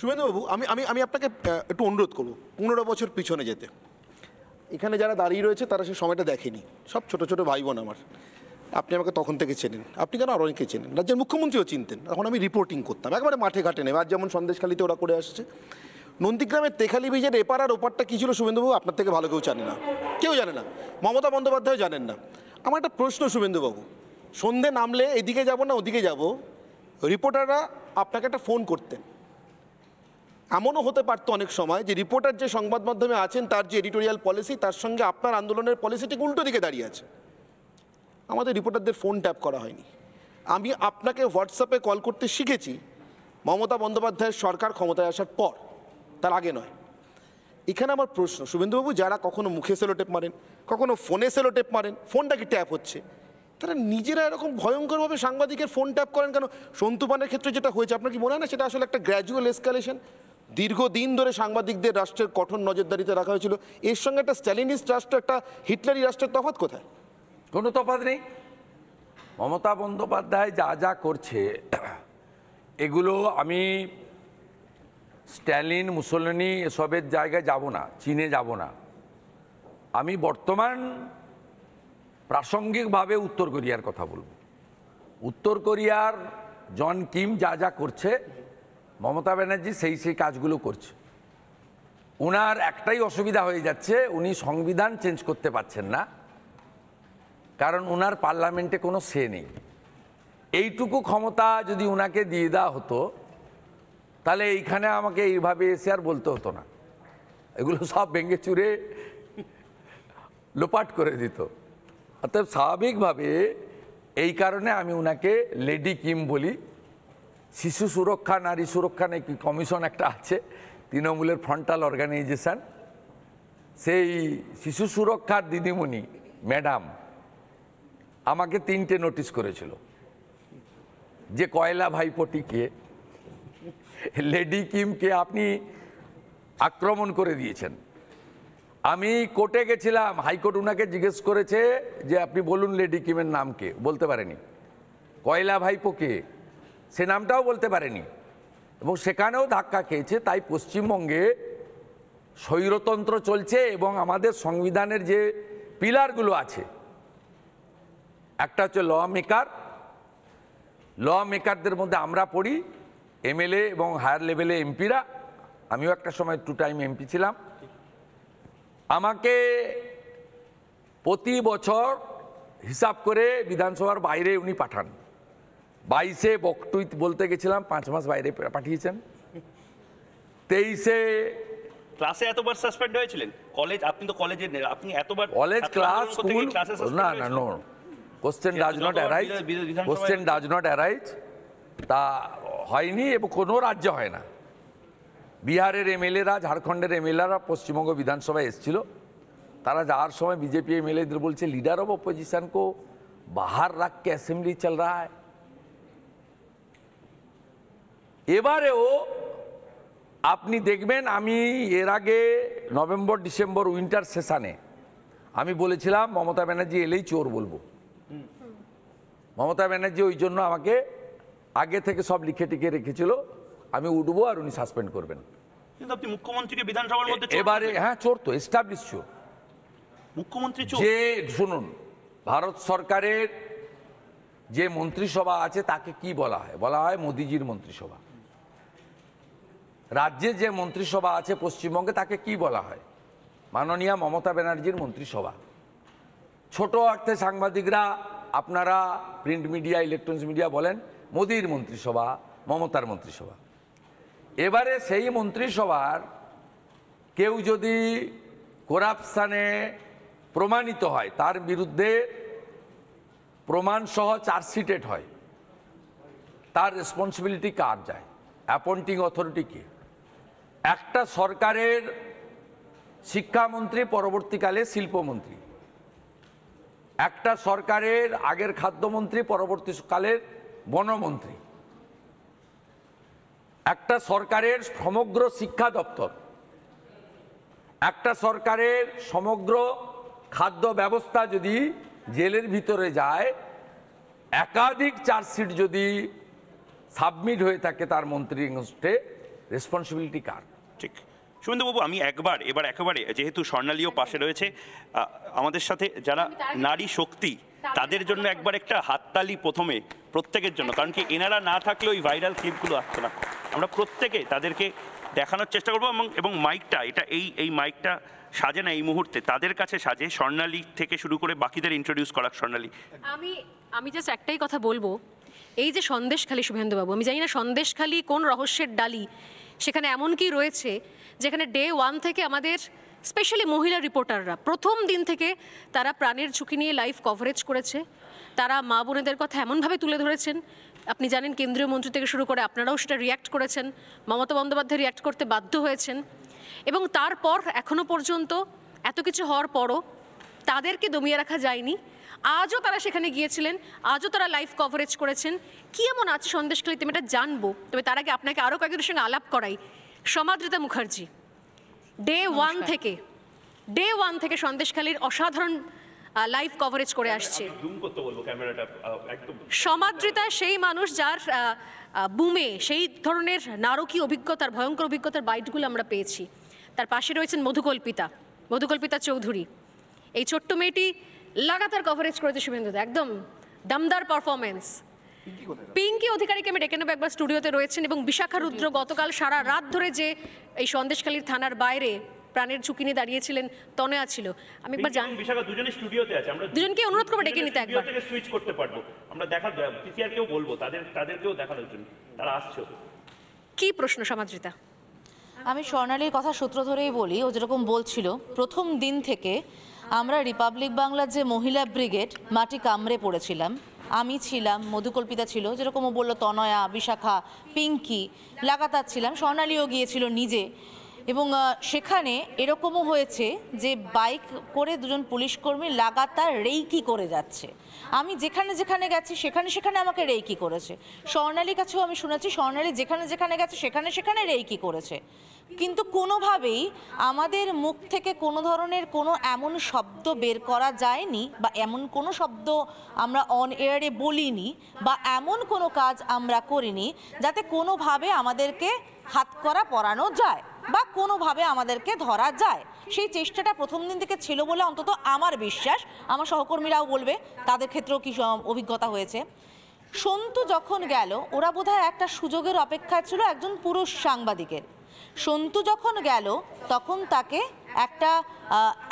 শুভেন্দুবাবু আমি আমি আমি আপনাকে একটু অনুরোধ করব পনেরো বছর পিছনে যেতে এখানে যারা দাঁড়িয়ে রয়েছে তারা সে সময়টা দেখেনি সব ছোট ছোট ভাই বোন আমার আপনি আমাকে তখন থেকে চেনেন আপনি কেন আরও অনেকে চেনেন রাজ্যের মুখ্যমন্ত্রীও চিনতেন তখন আমি রিপোর্টিং করতাম একবারে মাঠে ঘাটে নেই আজ যেমন সন্দেশখালিতে ওরা করে আসছে নন্দীগ্রামের তেখালি বীজের এপার আর ওপারটা কী ছিল শুভেন্দুবাবু আপনার থেকে ভালো কেউ জানে না কেউ জানে না মমতা বন্দ্যোপাধ্যায়ও জানেন না আমার একটা প্রশ্ন শুভেন্দুবাবু সন্ধে নামলে এদিকে যাব না ওদিকে যাব রিপোর্টাররা আপনাকে একটা ফোন করতেন এমনও হতে পারতো অনেক সময় যে রিপোর্টার যে সংবাদ মাধ্যমে আছেন তার যে এডিটোরিয়াল পলিসি তার সঙ্গে আপনার আন্দোলনের পলিসিটি উল্টো দিকে দাঁড়িয়ে আছে আমাদের রিপোর্টারদের ফোন ট্যাপ করা হয়নি আমি আপনাকে হোয়াটসঅ্যাপে কল করতে শিখেছি মমতা বন্দ্যোপাধ্যায়ের সরকার ক্ষমতায় আসার পর তার আগে নয় এখানে আমার প্রশ্ন শুভেন্দুবাবু যারা কখনো মুখে সেলোটেপ মারেন কখনো ফোনে সেলোটেপ মারেন ফোনটা কি ট্যাপ হচ্ছে তারা নিজেরা এরকম ভয়ঙ্করভাবে সাংবাদিকের ফোন ট্যাপ করেন কেন সন্তুপানের ক্ষেত্রে যেটা হয়েছে আপনার কি মনে হয় না সেটা আসলে একটা গ্র্যাজুয়াল এসকালেশন দীর্ঘদিন ধরে সাংবাদিকদের রাষ্ট্রের কঠোর নজরদারিতে রাখা হয়েছিল এর সঙ্গে একটা স্ট্যালিনিস্ট রাষ্ট্র একটা হিটলারি রাষ্ট্রের তফাত কোথায় কোনো তফাত নেই মমতা বন্দ্যোপাধ্যায় যা যা করছে এগুলো আমি স্ট্যালিন মুসলিনি এসবের জায়গায় যাব না চীনে যাব না আমি বর্তমান প্রাসঙ্গিকভাবে উত্তর কোরিয়ার কথা বলবো উত্তর কোরিয়ার জন কিম যা যা করছে মমতা ব্যানার্জি সেই সেই কাজগুলো করছে ওনার একটাই অসুবিধা হয়ে যাচ্ছে উনি সংবিধান চেঞ্জ করতে পারছেন না কারণ ওনার পার্লামেন্টে কোনো সে নেই এইটুকু ক্ষমতা যদি ওনাকে দিয়ে দেওয়া হতো তাহলে এইখানে আমাকে এইভাবে এসে আর বলতে হতো না এগুলো সব ভেঙে চুরে লোপাট করে দিত অর্থাৎ স্বাভাবিকভাবে এই কারণে আমি ওনাকে লেডি কিম বলি শিশু সুরক্ষা নারী সুরক্ষা নাকি কমিশন একটা আছে তৃণমূলের ফ্রন্টাল অর্গানাইজেশান সেই শিশু সুরক্ষার দিদিমণি ম্যাডাম আমাকে তিনটে নোটিশ করেছিল যে কয়লা ভাইপটিকে লেডি কিমকে আপনি আক্রমণ করে দিয়েছেন আমি কোর্টে গেছিলাম হাইকোর্ট উনাকে জিজ্ঞেস করেছে যে আপনি বলুন লেডি কিমের নাম কে বলতে পারেনি কয়লা ভাইপোকে সে নামটাও বলতে পারেনি এবং সেখানেও ধাক্কা খেয়েছে তাই পশ্চিমবঙ্গে স্বৈরতন্ত্র চলছে এবং আমাদের সংবিধানের যে পিলারগুলো আছে একটা হচ্ছে ল মেকার ল মেকারদের মধ্যে আমরা পড়ি এমএলএ এবং হায়ার লেভেলে এমপিরা আমিও একটা সময় টু টাইম এমপি ছিলাম আমাকে প্রতি বছর হিসাব করে বিধানসভার বাইরে উনি পাঠান বাইশে বকটুইত বলতে গেছিলাম পাঁচ মাস বাইরে পাঠিয়েছেন তেইশে ক্লাসে এতবার সাসপেন্ড হয়েছিলেন কলেজ আপনি তো আপনি এতবার কলেজ ক্লাস না does not arise does not তা হয়নি এবং কোনো হয় না বিহারের এমএলএরা ঝাড়খণ্ডের এমএলএরা পশ্চিমবঙ্গ বিধানসভায় এসেছিল তারা যাওয়ার সময় বিজেপি এমএলএ বলছে লিডার অব অপোজিশন কো বাহার রাখকে অ্যাসেম্বলি চল রা হয় এবারেও আপনি দেখবেন আমি এর আগে নভেম্বর ডিসেম্বর উইন্টার সেশানে আমি বলেছিলাম মমতা ব্যানার্জি এলেই চোর বলবো মমতা ব্যানার্জি ওই জন্য আমাকে আগে থেকে সব লিখে টিকে রেখেছিল আমি উঠবো আর উনি সাসপেন্ড করবেন কিন্তু আপনি মুখ্যমন্ত্রীকে বিধানসভার মধ্যে এবারে হ্যাঁ চোর তো এস্টাবলিশ চোর মুখ্যমন্ত্রী যে শুনুন ভারত সরকারের যে মন্ত্রিসভা আছে তাকে কি বলা হয় বলা হয় মোদিজির মন্ত্রিসভা রাজ্যে যে মন্ত্রিসভা আছে পশ্চিমবঙ্গে তাকে কি বলা হয় মাননীয়া মমতা ব্যানার্জির মন্ত্রিসভা ছোট অর্থে সাংবাদিকরা আপনারা প্রিন্ট মিডিয়া ইলেকট্রনিক্স মিডিয়া বলেন মোদির মন্ত্রিসভা মমতার মন্ত্রিসভা এবারে সেই মন্ত্রিসভার কেউ যদি করাপশানে প্রমাণিত হয় তার বিরুদ্ধে প্রমাণসহ চার্জশিটেড হয় তার রেসপন্সিবিলিটি কার যায় অ্যাপয়েন্টিং কে একটা সরকারের শিক্ষামন্ত্রী পরবর্তীকালে শিল্পমন্ত্রী একটা সরকারের আগের খাদ্যমন্ত্রী পরবর্তীকালের বনমন্ত্রী একটা সরকারের সমগ্র শিক্ষা দপ্তর একটা সরকারের সমগ্র খাদ্য ব্যবস্থা যদি জেলের ভিতরে যায় একাধিক চার্জশিট যদি সাবমিট হয়ে থাকে তার মন্ত্রী রেসপন্সিবিলিটি কার ঠিক সুমেন্দ্রবাবু আমি একবার এবার একেবারে যেহেতু স্বর্ণালীও পাশে রয়েছে আমাদের সাথে যারা নারী শক্তি তাদের জন্য একবার একটা হাততালি প্রথমে প্রত্যেকের জন্য কারণ কি এনারা না থাকলে ওই ভাইরাল ক্লিপগুলো আসতো না আমরা প্রত্যেকে তাদেরকে দেখানোর চেষ্টা করবো এবং এবং মাইকটা এটা এই এই মাইকটা সাজে না এই মুহূর্তে তাদের কাছে সাজে স্বর্ণালী থেকে শুরু করে বাকিদের ইন্ট্রোডিউস করা স্বর্ণালী আমি আমি জাস্ট একটাই কথা বলবো এই যে সন্দেশখালী শুভেন্দুবাবু আমি জানি না সন্দেশখালী কোন রহস্যের ডালি সেখানে এমন কি রয়েছে যেখানে ডে ওয়ান থেকে আমাদের স্পেশালি মহিলা রিপোর্টাররা প্রথম দিন থেকে তারা প্রাণের ঝুঁকি নিয়ে লাইভ কভারেজ করেছে তারা মা বোনেদের কথা এমনভাবে তুলে ধরেছেন আপনি জানেন কেন্দ্রীয় মন্ত্রী থেকে শুরু করে আপনারাও সেটা রিয়্যাক্ট করেছেন মমতা বন্দ্যোপাধ্যায় রিয়্যাক্ট করতে বাধ্য হয়েছেন এবং তারপর এখনও পর্যন্ত এত কিছু হওয়ার পরও তাদেরকে দমিয়ে রাখা যায়নি আজও তারা সেখানে গিয়েছিলেন আজও তারা লাইভ কভারেজ করেছেন কি এমন আছে সন্দেশখালী তুমি এটা জানবো তবে তার আগে আপনাকে আরও কয়েকজনের সঙ্গে আলাপ করাই সমাদৃতা মুখার্জি ডে ওয়ান থেকে ডে ওয়ান থেকে সন্দেশখালীর অসাধারণ লাইভ কভারেজ করে আসছে সমাদৃতা সেই মানুষ যার বুমে সেই ধরনের নারকীয় অভিজ্ঞতার ভয়ঙ্কর অভিজ্ঞতার বাইটগুলো আমরা পেয়েছি তার পাশে রয়েছেন মধুকল্পিতা মধুকল্পিতা চৌধুরী এই ছোট্ট মেয়েটি লাগাতার কভারেজ করেছে শুভেন্দু একদম দমদার পারফরমেন্স পিঙ্কি অধিকারীকে আমি ডেকে নেবো একবার স্টুডিওতে রয়েছেন এবং বিশাখা রুদ্র গতকাল সারা রাত ধরে যে এই সন্দেশখালীর থানার বাইরে প্রাণের ঝুঁকি নিয়ে দাঁড়িয়েছিলেন তনয়া ছিল আমি একবার জানি বিশাখা দুজনে স্টুডিওতে আছে আমরা দুজনকে অনুরোধ করব ডেকে নিতে একবার থেকে সুইচ করতে পারবো আমরা দেখা পিসিআর কেও বলবো তাদের তাদেরকেও দেখানোর জন্য তারা আসছে কি প্রশ্ন সমাজিতা আমি স্বর্ণালীর কথা সূত্র ধরেই বলি ও যেরকম বলছিল প্রথম দিন থেকে আমরা রিপাবলিক বাংলার যে মহিলা ব্রিগেড মাটি কামড়ে পড়েছিলাম আমি ছিলাম মধুকল্পিতা ছিল যেরকম ও বললো তনয়া বিশাখা পিঙ্কি লাগাতার ছিলাম স্বর্ণালীও গিয়েছিল নিজে এবং সেখানে এরকমও হয়েছে যে বাইক করে দুজন পুলিশ কর্মী লাগাতার রেইকি করে যাচ্ছে আমি যেখানে যেখানে গেছি সেখানে সেখানে আমাকে রেইকি করেছে স্বর্ণালীর কাছেও আমি শুনেছি স্বর্ণালী যেখানে যেখানে গেছে সেখানে সেখানে রেইকি করেছে কিন্তু কোনোভাবেই আমাদের মুখ থেকে কোনো ধরনের কোনো এমন শব্দ বের করা যায়নি বা এমন কোনো শব্দ আমরা অন এয়ারে বলিনি বা এমন কোনো কাজ আমরা করিনি যাতে কোনোভাবে আমাদেরকে হাত করা পরানো যায় বা কোনোভাবে আমাদেরকে ধরা যায় সেই চেষ্টাটা প্রথম দিন থেকে ছিল বলে অন্তত আমার বিশ্বাস আমার সহকর্মীরাও বলবে তাদের ক্ষেত্রেও কি অভিজ্ঞতা হয়েছে সন্তু যখন গেল ওরা বোধহয় একটা সুযোগের অপেক্ষা ছিল একজন পুরুষ সাংবাদিকের সন্তু যখন গেল তখন তাকে একটা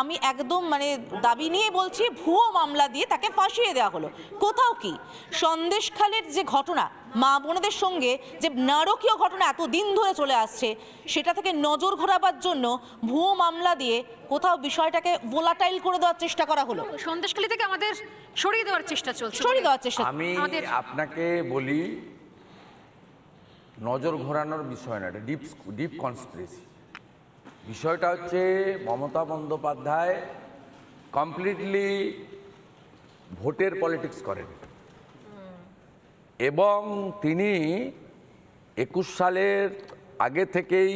আমি একদম মানে দাবি নিয়ে বলছি ভুয়ো মামলা দিয়ে তাকে ফাঁসিয়ে দেওয়া হলো কোথাও কি সন্দেশখালের যে ঘটনা মা বোনেদের সঙ্গে যে নারকীয় ঘটনা এত দিন ধরে চলে আসছে সেটা থেকে নজর ঘোরাবার জন্য ভুয়ো মামলা দিয়ে কোথাও বিষয়টাকে ভোলাটাইল করে দেওয়ার চেষ্টা করা হলো সন্দেশখালি থেকে আমাদের সরিয়ে দেওয়ার চেষ্টা চলছে সরিয়ে দেওয়ার চেষ্টা আমি আপনাকে বলি নজর ঘোরানোর বিষয় না এটা ডিপ ডিপ কনস্পিরেসি বিষয়টা হচ্ছে মমতা বন্দ্যোপাধ্যায় কমপ্লিটলি ভোটের পলিটিক্স করেন এবং তিনি একুশ সালের আগে থেকেই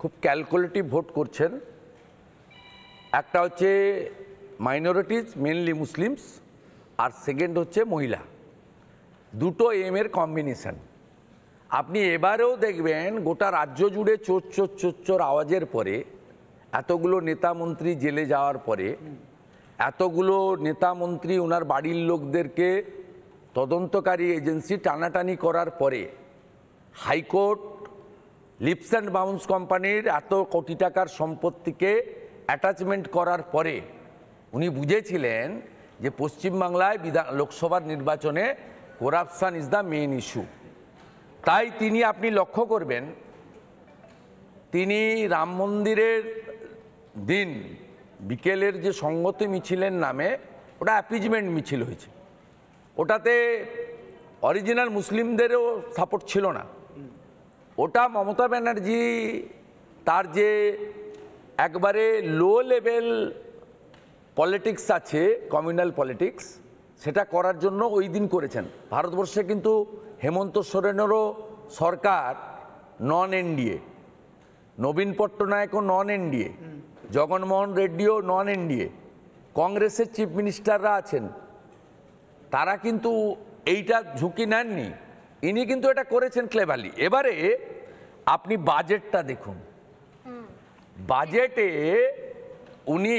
খুব ক্যালকুলেটিভ ভোট করছেন একটা হচ্ছে মাইনরিটিজ মেনলি মুসলিমস আর সেকেন্ড হচ্ছে মহিলা দুটো এমের এর কম্বিনেশন আপনি এবারেও দেখবেন গোটা রাজ্য জুড়ে চোর চোর চোর চোর আওয়াজের পরে এতগুলো নেতা মন্ত্রী জেলে যাওয়ার পরে এতগুলো নেতা মন্ত্রী ওনার বাড়ির লোকদেরকে তদন্তকারী এজেন্সি টানাটানি করার পরে হাইকোর্ট লিপস অ্যান্ড বাউন্স কোম্পানির এত কোটি টাকার সম্পত্তিকে অ্যাটাচমেন্ট করার পরে উনি বুঝেছিলেন যে পশ্চিমবাংলায় বিধান লোকসভার নির্বাচনে corruption is the main issue তাই তিনি আপনি লক্ষ্য করবেন তিনি রাম মন্দিরের দিন বিকেলের যে সঙ্গতি মিছিলের নামে ওটা অ্যাপিজমেন্ট মিছিল হয়েছে ওটাতে অরিজিনাল মুসলিমদেরও সাপোর্ট ছিল না ওটা মমতা ব্যানার্জি তার যে একবারে লো লেভেল পলিটিক্স আছে কমিউনাল পলিটিক্স সেটা করার জন্য ওই দিন করেছেন ভারতবর্ষে কিন্তু হেমন্ত সোরেনেরও সরকার নন এনডিএ নবীন পট্টনায়কও নন এনডিএ জগনমোহন রেড্ডিও নন এনডিএ কংগ্রেসের চিফ মিনিস্টাররা আছেন তারা কিন্তু এইটা ঝুঁকি নেননি ইনি কিন্তু এটা করেছেন ক্লেভারলি এবারে আপনি বাজেটটা দেখুন বাজেটে উনি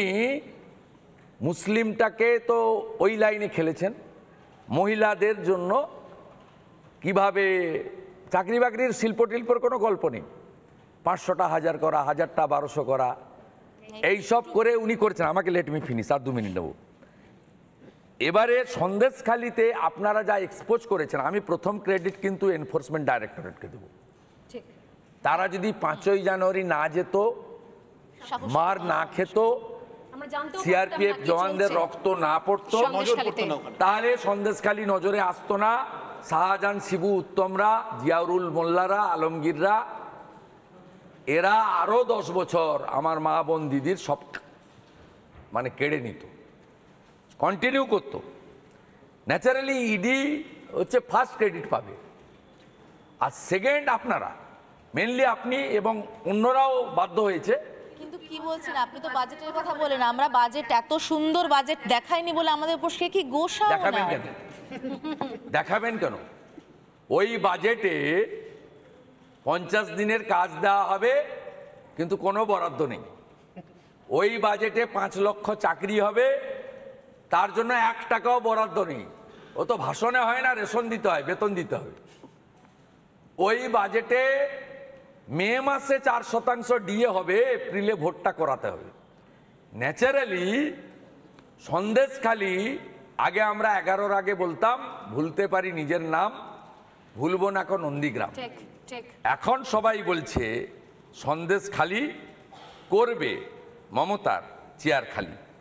মুসলিমটাকে তো ওই লাইনে খেলেছেন মহিলাদের জন্য কিভাবে চাকরি বাকরির শিল্প টিল্পর কোনো গল্প নেই পাঁচশোটা হাজার করা হাজারটা বারোশো করা এইসব করে উনি করছেন আমাকে লেট মি ফিনিশ আর দু মিনিট নেব এবারে সন্দেশখালিতে আপনারা যা এক্সপোজ করেছেন আমি প্রথম ক্রেডিট কিন্তু এনফোর্সমেন্ট ডাইরেক্টরেটকে দেবো তারা যদি পাঁচই জানুয়ারি না যেত মার না খেত সিআরপিএফ জওয়ানদের রক্ত না পড়তো তাহলে সন্দেশখালী নজরে আসতো না শাহজাহান শিবু উত্তমরা জিয়াউরুল মোল্লারা আলমগীররা এরা আরও দশ বছর আমার মা বোন দিদির সব মানে কেড়ে নিত কন্টিনিউ করতো ন্যাচারালি ইডি e হচ্ছে ফার্স্ট ক্রেডিট পাবে আর সেকেন্ড আপনারা মেনলি আপনি এবং অন্যরাও বাধ্য হয়েছে কিন্তু কি বলছেন আপনি তো বাজেটের কথা বলেন আমরা বাজেট এত সুন্দর বাজেট দেখায়নি বলে আমাদের উপর সে কি গোসা দেখাবেন কেন দেখাবেন কেন ওই বাজেটে পঞ্চাশ দিনের কাজ দেওয়া হবে কিন্তু কোনো বরাদ্দ নেই ওই বাজেটে পাঁচ লক্ষ চাকরি হবে তার জন্য এক টাকাও বরাদ্দ নেই ও তো ভাষণে হয় না রেশন দিতে হয় বেতন দিতে হবে ওই বাজেটে মে মাসে চার শতাংশ ডিএ হবে এপ্রিলে ভোটটা করাতে হবে ন্যাচারালি সন্দেশখালী আগে আমরা এগারোর আগে বলতাম ভুলতে পারি নিজের নাম ভুলবো না এখন নন্দীগ্রাম এখন সবাই বলছে সন্দেশ খালি করবে মমতার চেয়ার খালি